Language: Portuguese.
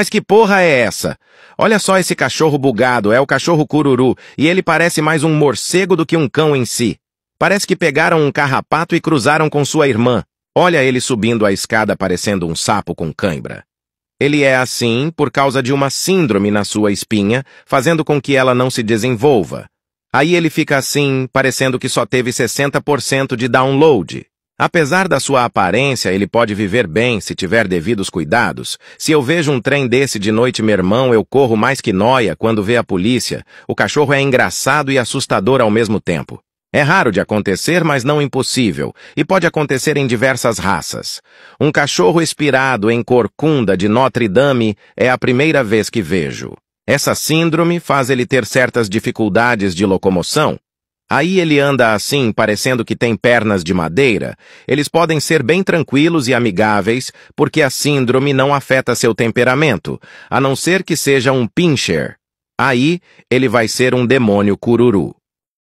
Mas que porra é essa? Olha só esse cachorro bugado, é o cachorro cururu, e ele parece mais um morcego do que um cão em si. Parece que pegaram um carrapato e cruzaram com sua irmã. Olha ele subindo a escada parecendo um sapo com cãibra. Ele é assim por causa de uma síndrome na sua espinha, fazendo com que ela não se desenvolva. Aí ele fica assim, parecendo que só teve 60% de download. Apesar da sua aparência, ele pode viver bem se tiver devidos cuidados. Se eu vejo um trem desse de noite, meu irmão, eu corro mais que noia quando vê a polícia. O cachorro é engraçado e assustador ao mesmo tempo. É raro de acontecer, mas não impossível, e pode acontecer em diversas raças. Um cachorro espirado em corcunda de Notre Dame é a primeira vez que vejo. Essa síndrome faz ele ter certas dificuldades de locomoção, Aí ele anda assim, parecendo que tem pernas de madeira. Eles podem ser bem tranquilos e amigáveis, porque a síndrome não afeta seu temperamento, a não ser que seja um pincher. Aí ele vai ser um demônio cururu.